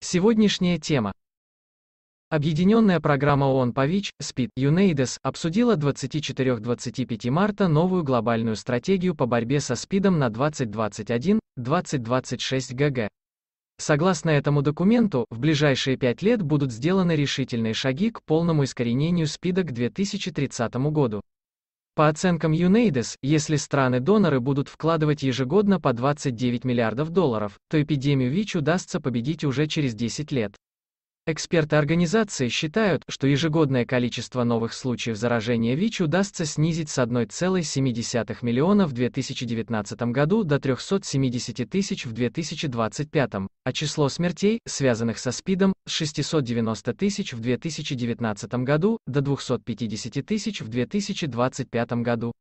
Сегодняшняя тема. Объединенная программа ООН по ВИЧ, СПИД, ЮНЕЙДЕС, обсудила 24-25 марта новую глобальную стратегию по борьбе со СПИДом на 2021-2026 ГГ. Согласно этому документу, в ближайшие пять лет будут сделаны решительные шаги к полному искоренению СПИДа к 2030 году. По оценкам UNAIDS, если страны-доноры будут вкладывать ежегодно по 29 миллиардов долларов, то эпидемию ВИЧ удастся победить уже через 10 лет. Эксперты организации считают, что ежегодное количество новых случаев заражения ВИЧ удастся снизить с 1,7 миллиона в 2019 году до 370 тысяч в 2025, а число смертей, связанных со СПИДом, с 690 тысяч в 2019 году до 250 тысяч в 2025 году.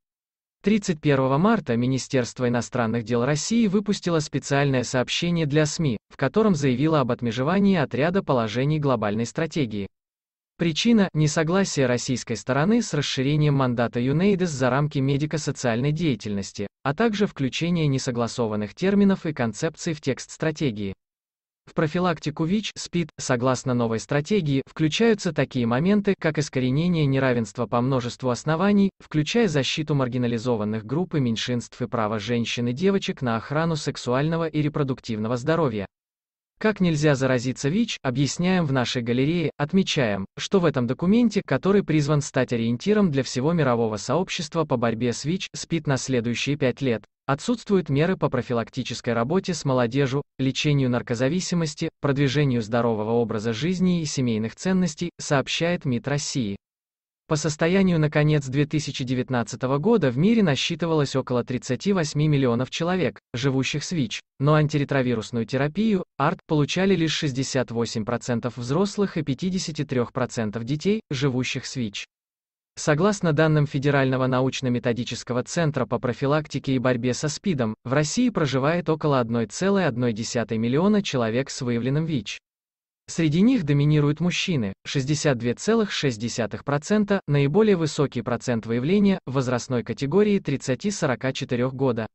31 марта Министерство иностранных дел России выпустило специальное сообщение для СМИ, в котором заявило об отмежевании от ряда положений глобальной стратегии. Причина – несогласие российской стороны с расширением мандата ЮНЕЙДЕС за рамки медико-социальной деятельности, а также включение несогласованных терминов и концепций в текст стратегии. В профилактику ВИЧ, СПИД, согласно новой стратегии, включаются такие моменты, как искоренение неравенства по множеству оснований, включая защиту маргинализованных групп и меньшинств и право женщин и девочек на охрану сексуального и репродуктивного здоровья. Как нельзя заразиться ВИЧ, объясняем в нашей галерее, отмечаем, что в этом документе, который призван стать ориентиром для всего мирового сообщества по борьбе с ВИЧ, спит на следующие пять лет, Отсутствуют меры по профилактической работе с молодежью, лечению наркозависимости, продвижению здорового образа жизни и семейных ценностей, сообщает МИД России. По состоянию на конец 2019 года в мире насчитывалось около 38 миллионов человек, живущих с ВИЧ, но антиретровирусную терапию, АРТ, получали лишь 68% взрослых и 53% детей, живущих с ВИЧ. Согласно данным Федерального научно-методического центра по профилактике и борьбе со СПИДом, в России проживает около 1,1 миллиона человек с выявленным ВИЧ. Среди них доминируют мужчины, 62,6%, наиболее высокий процент выявления в возрастной категории 30-44 года.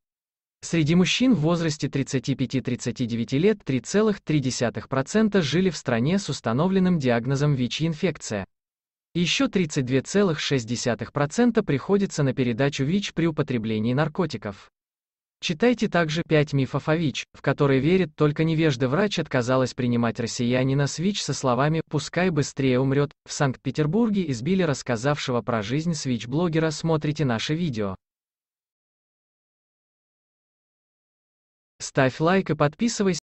Среди мужчин в возрасте 35-39 лет 3,3% жили в стране с установленным диагнозом ВИЧ-инфекция. Еще 32,6% приходится на передачу ВИЧ при употреблении наркотиков. Читайте также 5 мифов о ВИЧ, в которые верит только невежда врач отказалась принимать россиянина с ВИЧ со словами «пускай быстрее умрет». В Санкт-Петербурге избили рассказавшего про жизнь с ВИЧ блогера смотрите наше видео. Ставь лайк и подписывайся.